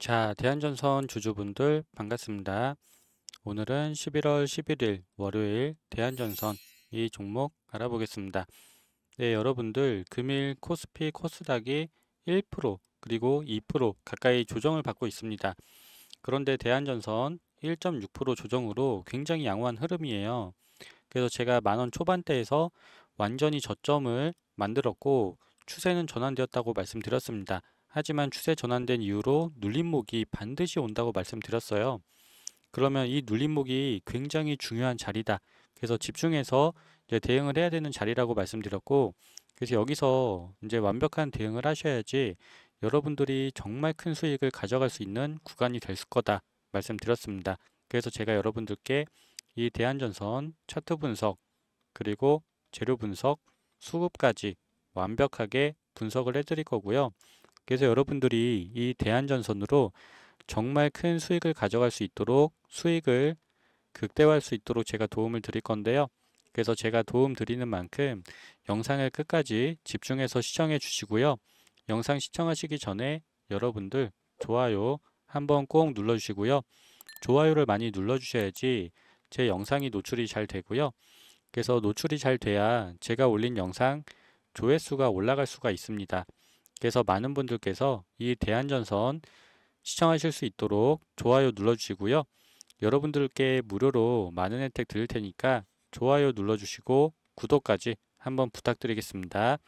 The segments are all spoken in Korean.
자, 대한전선 주주분들 반갑습니다. 오늘은 11월 11일 월요일 대한전선 이 종목 알아보겠습니다. 네, 여러분들 금일 코스피 코스닥이 1% 그리고 2% 가까이 조정을 받고 있습니다. 그런데 대한전선 1.6% 조정으로 굉장히 양호한 흐름이에요. 그래서 제가 만원 초반대에서 완전히 저점을 만들었고 추세는 전환되었다고 말씀드렸습니다. 하지만 추세 전환된 이후로 눌림목이 반드시 온다고 말씀드렸어요. 그러면 이 눌림목이 굉장히 중요한 자리다. 그래서 집중해서 이제 대응을 해야 되는 자리라고 말씀드렸고 그래서 여기서 이제 완벽한 대응을 하셔야지 여러분들이 정말 큰 수익을 가져갈 수 있는 구간이 될 거다 말씀드렸습니다. 그래서 제가 여러분들께 이 대한전선 차트 분석 그리고 재료 분석 수급까지 완벽하게 분석을 해드릴 거고요. 그래서 여러분들이 이대안전선으로 정말 큰 수익을 가져갈 수 있도록 수익을 극대화할 수 있도록 제가 도움을 드릴 건데요. 그래서 제가 도움 드리는 만큼 영상을 끝까지 집중해서 시청해 주시고요. 영상 시청하시기 전에 여러분들 좋아요 한번 꼭 눌러주시고요. 좋아요를 많이 눌러주셔야지 제 영상이 노출이 잘 되고요. 그래서 노출이 잘 돼야 제가 올린 영상 조회수가 올라갈 수가 있습니다. 그래서 많은 분들께서 이 대한전선 시청하실 수 있도록 좋아요 눌러주시고요. 여러분들께 무료로 많은 혜택 드릴 테니까 좋아요 눌러주시고 구독까지 한번 부탁드리겠습니다.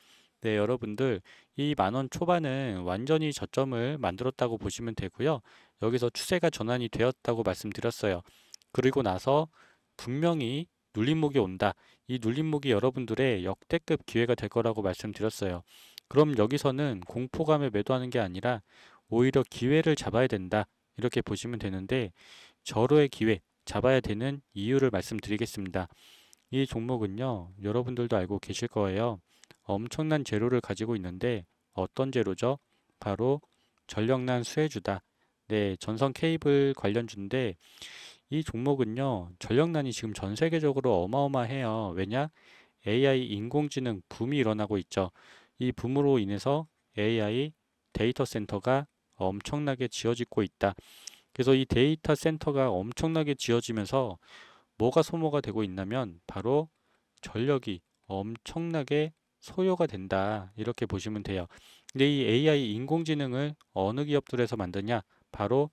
네, 여러분들 이 만원 초반은 완전히 저점을 만들었다고 보시면 되고요. 여기서 추세가 전환이 되었다고 말씀드렸어요. 그리고 나서 분명히 눌림목이 온다. 이 눌림목이 여러분들의 역대급 기회가 될 거라고 말씀드렸어요. 그럼 여기서는 공포감에 매도하는 게 아니라 오히려 기회를 잡아야 된다. 이렇게 보시면 되는데 절호의 기회 잡아야 되는 이유를 말씀드리겠습니다. 이 종목은요. 여러분들도 알고 계실 거예요. 엄청난 재료를 가지고 있는데 어떤 재료죠? 바로 전력난 수혜주다. 네, 전선 케이블 관련주인데 이 종목은요. 전력난이 지금 전 세계적으로 어마어마해요. 왜냐? AI 인공지능 붐이 일어나고 있죠. 이 붐으로 인해서 AI 데이터 센터가 엄청나게 지어지고 있다. 그래서 이 데이터 센터가 엄청나게 지어지면서 뭐가 소모가 되고 있냐면 바로 전력이 엄청나게 소요가 된다. 이렇게 보시면 돼요. 근데 이 AI 인공지능을 어느 기업들에서 만드냐? 바로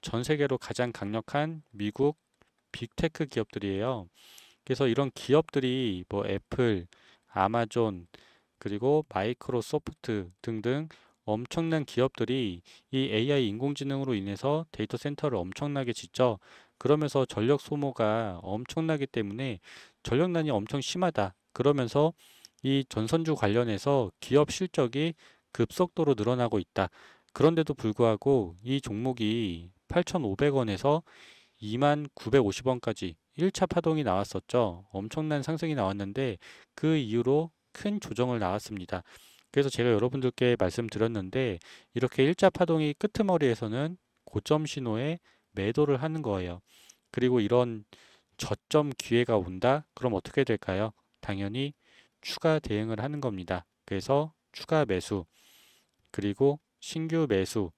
전 세계로 가장 강력한 미국 빅테크 기업들이에요. 그래서 이런 기업들이 뭐 애플, 아마존, 그리고 마이크로소프트 등등 엄청난 기업들이 이 AI 인공지능으로 인해서 데이터 센터를 엄청나게 짓죠. 그러면서 전력 소모가 엄청나기 때문에 전력난이 엄청 심하다. 그러면서 이 전선주 관련해서 기업 실적이 급속도로 늘어나고 있다. 그런데도 불구하고 이 종목이 8,500원에서 29,550원까지 1차 파동이 나왔었죠. 엄청난 상승이 나왔는데 그 이후로 큰 조정을 나왔습니다. 그래서 제가 여러분들께 말씀드렸는데 이렇게 일자 파동이 끄트머리에서는 고점 신호에 매도를 하는 거예요. 그리고 이런 저점 기회가 온다? 그럼 어떻게 될까요? 당연히 추가 대응을 하는 겁니다. 그래서 추가 매수 그리고 신규 매수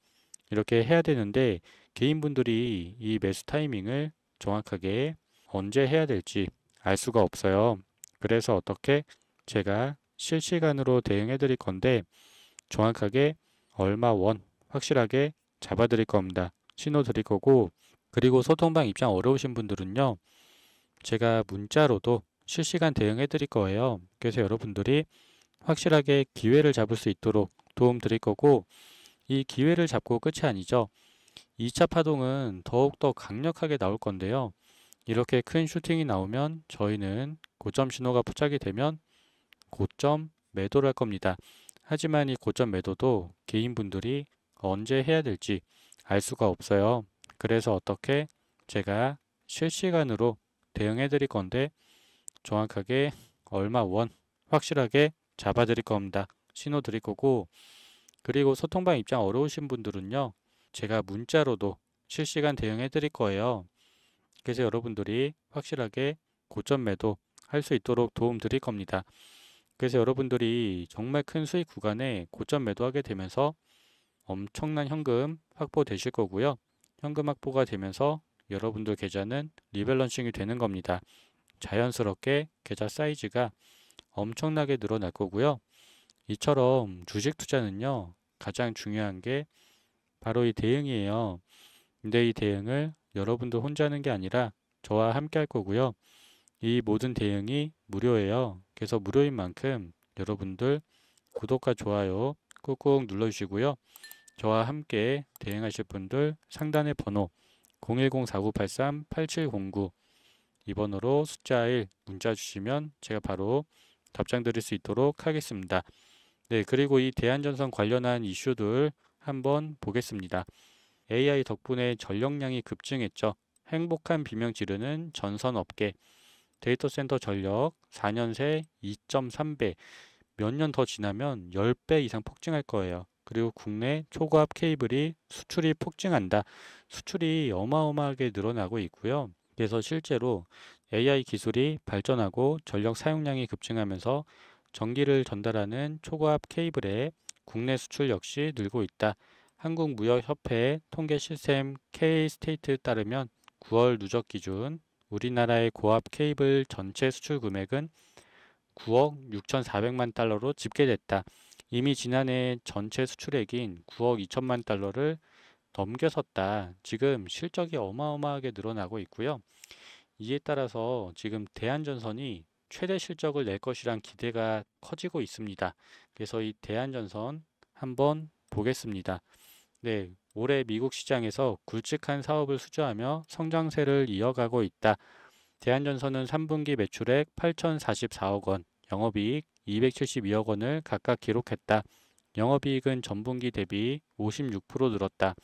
이렇게 해야 되는데 개인분들이 이 매수 타이밍을 정확하게 언제 해야 될지 알 수가 없어요. 그래서 어떻게 제가 실시간으로 대응해 드릴 건데 정확하게 얼마 원 확실하게 잡아 드릴 겁니다. 신호 드릴 거고 그리고 소통방 입장 어려우신 분들은요. 제가 문자로도 실시간 대응해 드릴 거예요. 그래서 여러분들이 확실하게 기회를 잡을 수 있도록 도움 드릴 거고 이 기회를 잡고 끝이 아니죠. 2차 파동은 더욱더 강력하게 나올 건데요. 이렇게 큰 슈팅이 나오면 저희는 고점 신호가 포착이 되면 고점 매도를 할 겁니다. 하지만 이 고점 매도도 개인분들이 언제 해야 될지 알 수가 없어요. 그래서 어떻게 제가 실시간으로 대응해 드릴 건데 정확하게 얼마 원 확실하게 잡아 드릴 겁니다. 신호 드릴 거고 그리고 소통방 입장 어려우신 분들은요. 제가 문자로도 실시간 대응해 드릴 거예요. 그래서 여러분들이 확실하게 고점 매도 할 수 있도록 도움 드릴 겁니다. 그래서 여러분들이 정말 큰 수익 구간에 고점 매도하게 되면서 엄청난 현금 확보되실 거고요. 현금 확보가 되면서 여러분들 계좌는 리밸런싱이 되는 겁니다. 자연스럽게 계좌 사이즈가 엄청나게 늘어날 거고요. 이처럼 주식 투자는요. 가장 중요한 게 바로 이 대응이에요. 근데 이 대응을 여러분도 혼자 하는 게 아니라 저와 함께 할 거고요. 이 모든 대응이 무료예요. 그래서 무료인 만큼 여러분들 구독과 좋아요 꾹꾹 눌러주시고요. 저와 함께 대행하실 분들 상단의 번호 010-4983-8709 이번호로 숫자 1 문자 주시면 제가 바로 답장 드릴 수 있도록 하겠습니다. 네, 그리고 이 대한전선 관련한 이슈들 한번 보겠습니다. AI 덕분에 전력량이 급증했죠. 행복한 비명 지르는 전선업계. 데이터 센터 전력 4년 새 2.3배 몇 년 더 지나면 10배 이상 폭증할 거예요. 그리고 국내 초고압 케이블이 수출이 폭증한다. 수출이 어마어마하게 늘어나고 있고요. 그래서 실제로 AI 기술이 발전하고 전력 사용량이 급증하면서 전기를 전달하는 초고압 케이블의 국내 수출 역시 늘고 있다. 한국무역협회 통계 시스템 K 스테이트 따르면 9월 누적 기준 우리나라의 고압 케이블 전체 수출 금액은 9억 6,400만 달러로 집계됐다. 이미 지난해 전체 수출액인 9억 2천만 달러를 넘겨섰다. 지금 실적이 어마어마하게 늘어나고 있고요. 이에 따라서 지금 대한전선이 최대 실적을 낼 것이란 기대가 커지고 있습니다. 그래서 이 대한전선 한번 보겠습니다. 네, 올해 미국 시장에서 굵직한 사업을 수주하며 성장세를 이어가고 있다. 대한전선은 3분기 매출액 8,044억 원, 영업이익 272억 원을 각각 기록했다. 영업이익은 전분기 대비 56% 늘었다.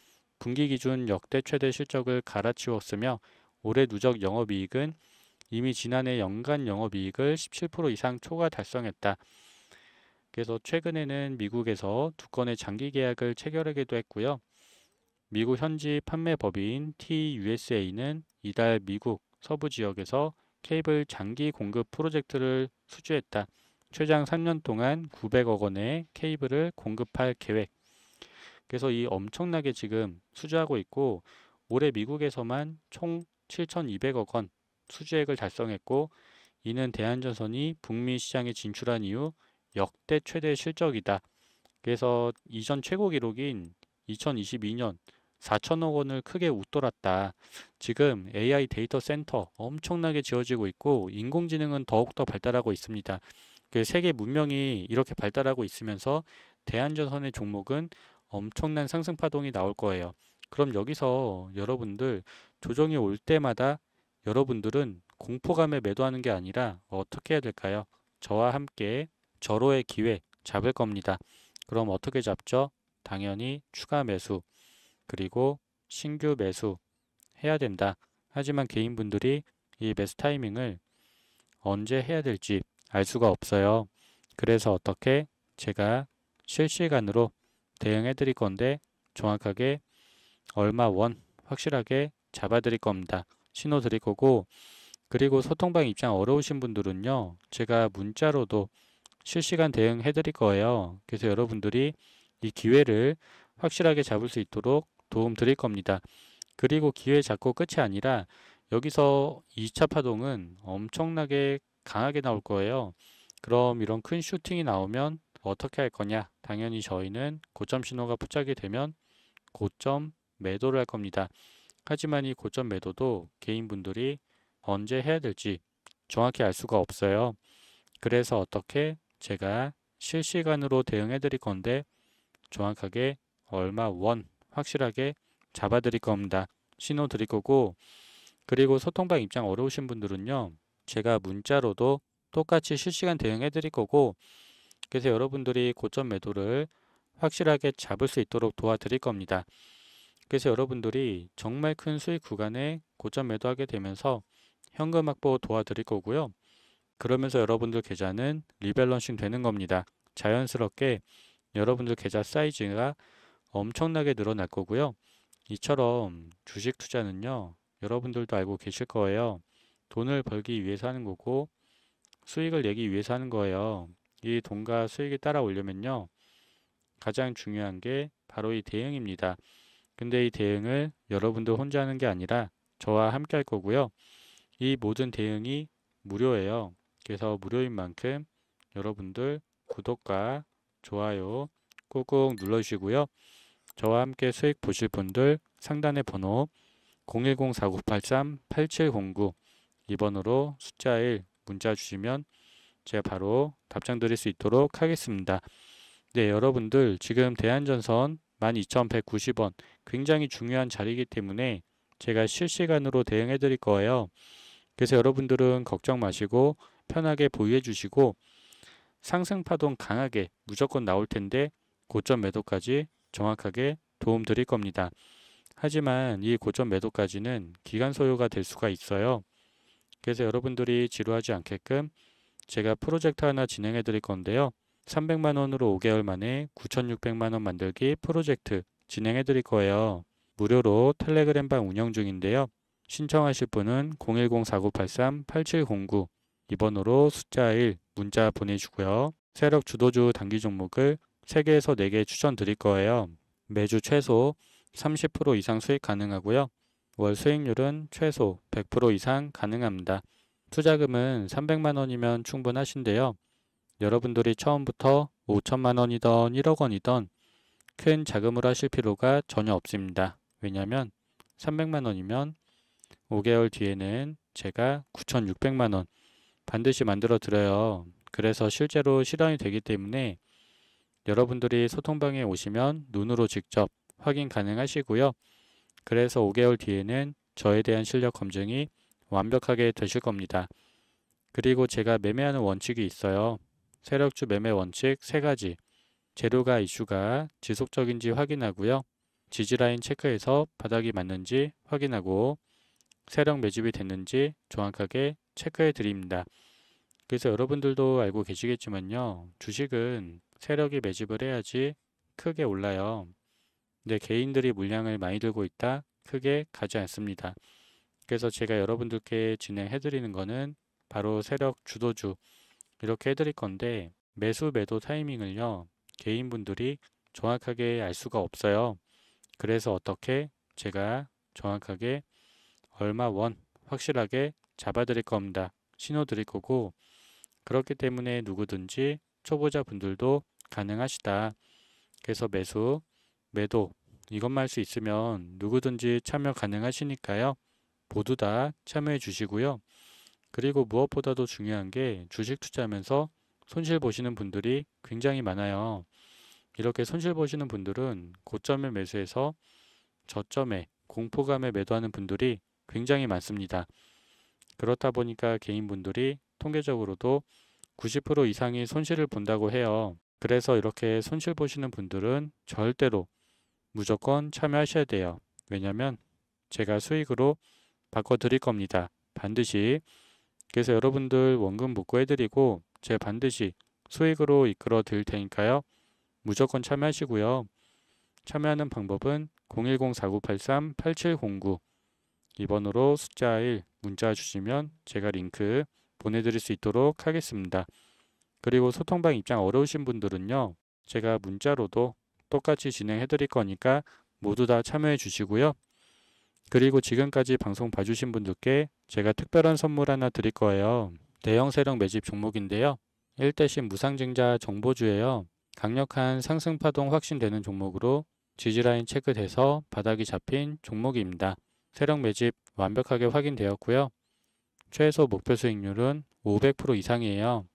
분기 기준 역대 최대 실적을 갈아치웠으며 올해 누적 영업이익은 이미 지난해 연간 영업이익을 17% 이상 초과 달성했다. 그래서 최근에는 미국에서 두 건의 장기 계약을 체결하기도 했고요. 미국 현지 판매 법인 TUSA는 이달 미국 서부 지역에서 케이블 장기 공급 프로젝트를 수주했다. 최장 3년 동안 900억 원의 케이블을 공급할 계획. 그래서 이 엄청나게 지금 수주하고 있고 올해 미국에서만 총 7,200억 원 수주액을 달성했고 이는 대한전선이 북미 시장에 진출한 이후 역대 최대 실적이다. 그래서 이전 최고 기록인 2022년 4천억 원을 크게 웃돌았다. 지금 AI 데이터 센터 엄청나게 지어지고 있고 인공지능은 더욱더 발달하고 있습니다. 그 세계 문명이 이렇게 발달하고 있으면서 대한전선의 종목은 엄청난 상승 파동이 나올 거예요. 그럼 여기서 여러분들 조정이 올 때마다 여러분들은 공포감에 매도하는 게 아니라 어떻게 해야 될까요? 저와 함께 절호의 기회 잡을 겁니다. 그럼 어떻게 잡죠? 당연히 추가 매수 그리고 신규 매수 해야 된다. 하지만 개인분들이 이 매수 타이밍을 언제 해야 될지 알 수가 없어요. 그래서 어떻게 제가 실시간으로 대응해 드릴 건데 정확하게 얼마 원 확실하게 잡아 드릴 겁니다. 신호 드릴 거고 그리고 소통방 입장 어려우신 분들은요. 제가 문자로도 실시간 대응해 드릴 거예요. 그래서 여러분들이 이 기회를 확실하게 잡을 수 있도록 도움 드릴 겁니다. 그리고 기회 잡고 끝이 아니라 여기서 2차 파동은 엄청나게 강하게 나올 거예요. 그럼 이런 큰 슈팅이 나오면 어떻게 할 거냐? 당연히 저희는 고점 신호가 포착이 되면 고점 매도를 할 겁니다. 하지만 이 고점 매도도 개인분들이 언제 해야 될지 정확히 알 수가 없어요. 그래서 어떻게 제가 실시간으로 대응해 드릴 건데 정확하게 얼마 원 확실하게 잡아 드릴 겁니다. 신호 드릴 거고 그리고 소통방 입장 어려우신 분들은요. 제가 문자로도 똑같이 실시간 대응해 드릴 거고 그래서 여러분들이 고점 매도를 확실하게 잡을 수 있도록 도와드릴 겁니다. 그래서 여러분들이 정말 큰 수익 구간에 고점 매도하게 되면서 현금 확보 도와드릴 거고요. 그러면서 여러분들 계좌는 리밸런싱 되는 겁니다. 자연스럽게 여러분들 계좌 사이즈가 엄청나게 늘어날 거고요. 이처럼 주식 투자는요. 여러분들도 알고 계실 거예요. 돈을 벌기 위해서 하는 거고 수익을 내기 위해서 하는 거예요. 이 돈과 수익이 따라오려면요. 가장 중요한 게 바로 이 대응입니다. 근데 이 대응을 여러분들 혼자 하는 게 아니라 저와 함께 할 거고요. 이 모든 대응이 무료예요. 그래서 무료인 만큼 여러분들 구독과 좋아요 꾹꾹 눌러주시고요. 저와 함께 수익 보실 분들 상단의 번호 010-4983-8709 이번으로 숫자 1 문자 주시면 제가 바로 답장 드릴 수 있도록 하겠습니다. 네, 여러분들 지금 대한전선 12,190원 굉장히 중요한 자리이기 때문에 제가 실시간으로 대응해 드릴 거예요. 그래서 여러분들은 걱정 마시고 편하게 보유해 주시고 상승파동 강하게 무조건 나올 텐데 고점 매도까지 정확하게 도움 드릴 겁니다. 하지만 이 고점 매도까지는 기간 소요가 될 수가 있어요. 그래서 여러분들이 지루하지 않게끔 제가 프로젝트 하나 진행해 드릴 건데요. 300만 원으로 5개월 만에 9,600만 원 만들기 프로젝트 진행해 드릴 거예요. 무료로 텔레그램 방 운영 중인데요. 신청하실 분은 010-4983-8709 2번으로 숫자 1 문자 보내주고요. 세력 주도주 단기 종목을 3개에서 4개 추천드릴 거예요. 매주 최소 30% 이상 수익 가능하고요. 월 수익률은 최소 100% 이상 가능합니다. 투자금은 300만 원이면 충분하신데요. 여러분들이 처음부터 5천만 원이던 1억 원이던 큰 자금으로 하실 필요가 전혀 없습니다. 왜냐하면 300만 원이면 5개월 뒤에는 제가 9,600만 원 반드시 만들어 드려요. 그래서 실제로 실현이 되기 때문에 여러분들이 소통방에 오시면 눈으로 직접 확인 가능하시고요. 그래서 5개월 뒤에는 저에 대한 실력 검증이 완벽하게 되실 겁니다. 그리고 제가 매매하는 원칙이 있어요. 세력주 매매 원칙 3가지. 재료가 이슈가 지속적인지 확인하고요. 지지라인 체크해서 바닥이 맞는지 확인하고 세력 매집이 됐는지 정확하게 체크해 드립니다. 그래서 여러분들도 알고 계시겠지만요. 주식은 세력이 매집을 해야지 크게 올라요. 근데 개인들이 물량을 많이 들고 있다 크게 가지 않습니다. 그래서 제가 여러분들께 진행해 드리는 거는 바로 세력 주도주 이렇게 해 드릴 건데 매수 매도 타이밍을요. 개인분들이 정확하게 알 수가 없어요. 그래서 어떻게 제가 정확하게 얼마 원 확실하게 잡아드릴 겁니다. 신호 드릴 거고 그렇기 때문에 누구든지 초보자분들도 가능하시다. 그래서 매수, 매도 이것만 할 수 있으면 누구든지 참여 가능하시니까요. 모두 다 참여해 주시고요. 그리고 무엇보다도 중요한 게 주식 투자하면서 손실 보시는 분들이 굉장히 많아요. 이렇게 손실 보시는 분들은 고점에 매수해서 저점에 공포감에 매도하는 분들이 굉장히 많습니다. 그렇다 보니까 개인분들이 통계적으로도 90% 이상이 손실을 본다고 해요. 그래서 이렇게 손실 보시는 분들은 절대로 무조건 참여하셔야 돼요. 왜냐면 제가 수익으로 바꿔 드릴 겁니다. 반드시. 그래서 여러분들 원금 복구해 드리고 제 반드시 수익으로 이끌어 드릴 테니까요. 무조건 참여하시고요. 참여하는 방법은 010-4983-8709 2번으로 숫자 1 문자 주시면 제가 링크 보내드릴 수 있도록 하겠습니다. 그리고 소통방 입장 어려우신 분들은요. 제가 문자로도 똑같이 진행해 드릴 거니까 모두 다 참여해 주시고요. 그리고 지금까지 방송 봐주신 분들께 제가 특별한 선물 하나 드릴 거예요. 대형 세력 매집 종목인데요. 1대신 무상증자 정보주예요. 강력한 상승파동 확신되는 종목으로 지지라인 체크돼서 바닥이 잡힌 종목입니다. 세력 매집 완벽하게 확인되었고요. 최소 목표 수익률은 500% 이상이에요.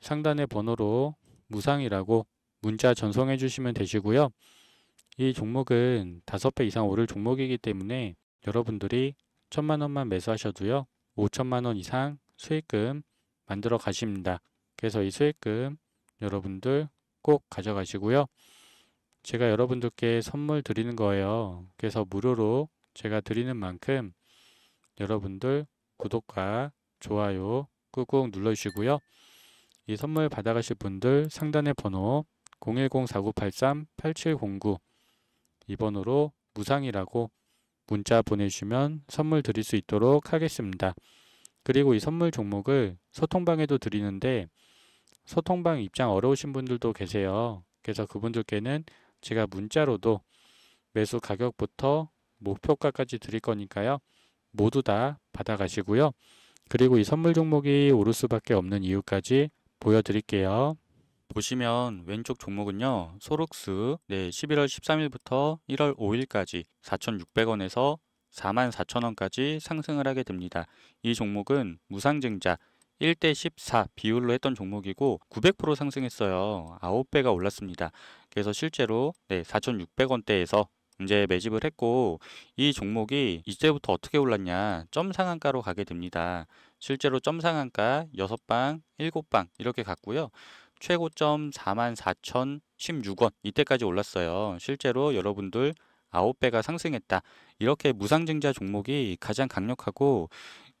상단의 번호로 무상이라고 문자 전송해 주시면 되시고요. 이 종목은 5배 이상 오를 종목이기 때문에 여러분들이 천만 원만 매수하셔도요. 5천만 원 이상 수익금 만들어 가십니다. 그래서 이 수익금 여러분들 꼭 가져가시고요. 제가 여러분들께 선물 드리는 거예요. 그래서 무료로 제가 드리는 만큼 여러분들 구독과 좋아요 꾹꾹 눌러주시고요. 이 선물 받아가실 분들 상단의 번호 010-4983-8709 이 번호로 무상이라고 문자 보내주시면 선물 드릴 수 있도록 하겠습니다. 그리고 이 선물 종목을 소통방에도 드리는데 소통방 입장 어려우신 분들도 계세요. 그래서 그분들께는 제가 문자로도 매수 가격부터 목표가까지 드릴 거니까요. 모두 다 받아가시고요. 그리고 이 선물 종목이 오를 수밖에 없는 이유까지 보여드릴게요. 보시면 왼쪽 종목은요. 소록스 네, 11월 13일부터 1월 5일까지 4,600원에서 44,000원까지 상승을 하게 됩니다. 이 종목은 무상증자 1대 14 비율로 했던 종목이고 900% 상승했어요. 9배가 올랐습니다. 그래서 실제로 네, 4,600원대에서 이제 매집을 했고 이 종목이 이제부터 어떻게 올랐냐 점 상한가로 가게 됩니다. 실제로 점 상한가 6방, 7방 이렇게 갔고요. 최고점 44,016원 이때까지 올랐어요. 실제로 여러분들 9배가 상승했다. 이렇게 무상증자 종목이 가장 강력하고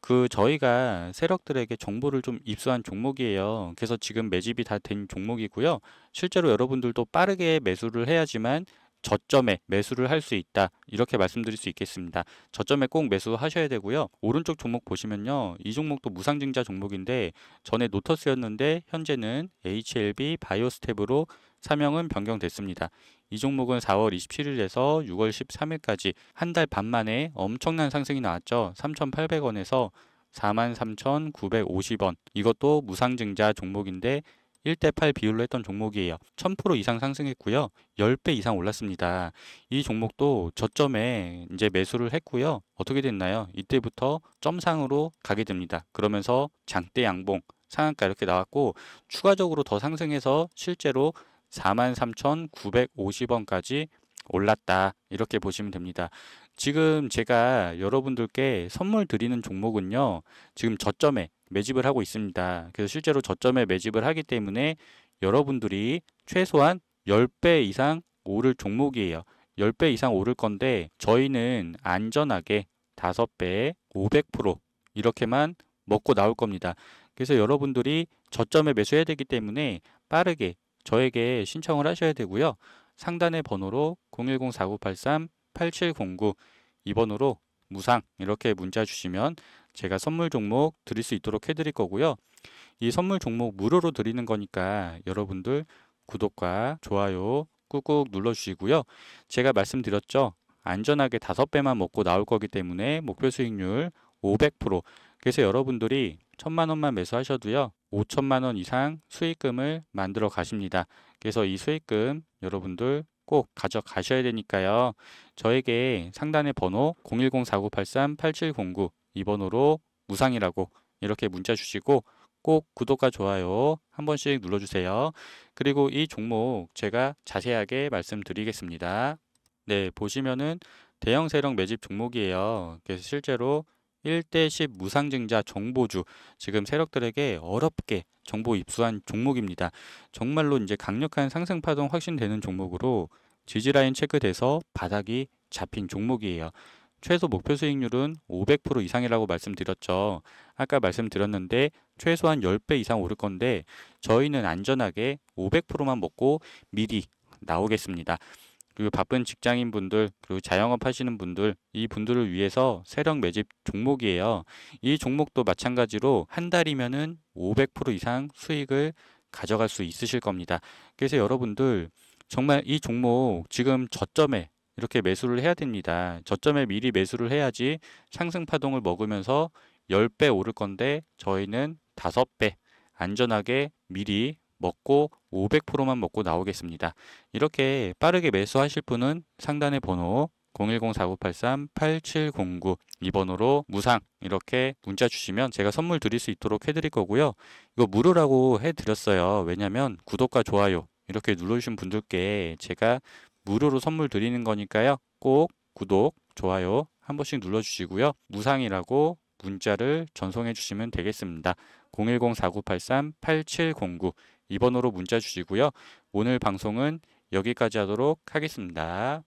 그 저희가 세력들에게 정보를 좀 입수한 종목이에요. 그래서 지금 매집이 다 된 종목이고요. 실제로 여러분들도 빠르게 매수를 해야지만 저점에 매수를 할 수 있다 이렇게 말씀드릴 수 있겠습니다 저점에 꼭 매수하셔야 되고요 오른쪽 종목 보시면요 이 종목도 무상증자 종목인데 전에 노터스였는데 현재는 HLB 바이오스텝으로 사명은 변경됐습니다 이 종목은 4월 27일에서 6월 13일까지 한 달 반 만에 엄청난 상승이 나왔죠 3,800원에서 43,950원 이것도 무상증자 종목인데 1대8 비율로 했던 종목이에요. 1000% 이상 상승했고요. 10배 이상 올랐습니다. 이 종목도 저점에 이제 매수를 했고요. 어떻게 됐나요? 이때부터 점상으로 가게 됩니다. 그러면서 장대 양봉 상한가 이렇게 나왔고 추가적으로 더 상승해서 실제로 43,950원까지 올랐다 이렇게 보시면 됩니다. 지금 제가 여러분들께 선물 드리는 종목은요. 지금 저점에 매집을 하고 있습니다. 그래서 실제로 저점에 매집을 하기 때문에 여러분들이 최소한 10배 이상 오를 종목이에요. 10배 이상 오를 건데 저희는 안전하게 5배, 500% 이렇게만 먹고 나올 겁니다. 그래서 여러분들이 저점에 매수해야 되기 때문에 빠르게 저에게 신청을 하셔야 되고요. 상단의 번호로 010-4983-8709 이 번호로 무상 이렇게 문자 주시면 제가 선물 종목 드릴 수 있도록 해드릴 거고요. 이 선물 종목 무료로 드리는 거니까 여러분들 구독과 좋아요 꾹꾹 눌러주시고요. 제가 말씀드렸죠. 안전하게 다섯 배만 먹고 나올 거기 때문에 목표 수익률 500% 그래서 여러분들이 천만 원만 매수하셔도요. 5천만 원 이상 수익금을 만들어 가십니다. 그래서 이 수익금 여러분들 꼭 가져가셔야 되니까요. 저에게 상단의 번호 010-4983-8709 이 번호로 무상이라고 이렇게 문자 주시고 꼭 구독과 좋아요 한 번씩 눌러주세요. 그리고 이 종목 제가 자세하게 말씀드리겠습니다. 네, 보시면은 대형 세력 매집 종목이에요. 그래서 실제로 1대10 무상증자 정보주 지금 세력들에게 어렵게 정보 입수한 종목입니다. 정말로 이제 강력한 상승 파동 확신되는 종목으로 지지라인 체크돼서 바닥이 잡힌 종목이에요. 최소 목표 수익률은 500% 이상이라고 말씀드렸죠. 아까 말씀드렸는데 최소한 10배 이상 오를 건데 저희는 안전하게 500%만 먹고 미리 나오겠습니다. 그리고 바쁜 직장인분들 그리고 자영업 하시는 분들 이 분들을 위해서 세력 매집 종목이에요. 이 종목도 마찬가지로 한 달이면은 500% 이상 수익을 가져갈 수 있으실 겁니다. 그래서 여러분들 정말 이 종목 지금 저점에 이렇게 매수를 해야 됩니다. 저점에 미리 매수를 해야지 상승 파동을 먹으면서 10배 오를 건데 저희는 5배 안전하게 미리 먹고 500%만 먹고 나오겠습니다. 이렇게 빠르게 매수하실 분은 상단의 번호 010-4983-8709 이번호로 무상 이렇게 문자 주시면 제가 선물 드릴 수 있도록 해드릴 거고요. 이거 무료라고 해드렸어요. 왜냐면 구독과 좋아요 이렇게 눌러주신 분들께 제가 무료로 선물 드리는 거니까요. 꼭 구독, 좋아요 한 번씩 눌러주시고요. 무상이라고 문자를 전송해 주시면 되겠습니다. 010-4983-8709 이 번호로 문자 주시고요. 오늘 방송은 여기까지 하도록 하겠습니다.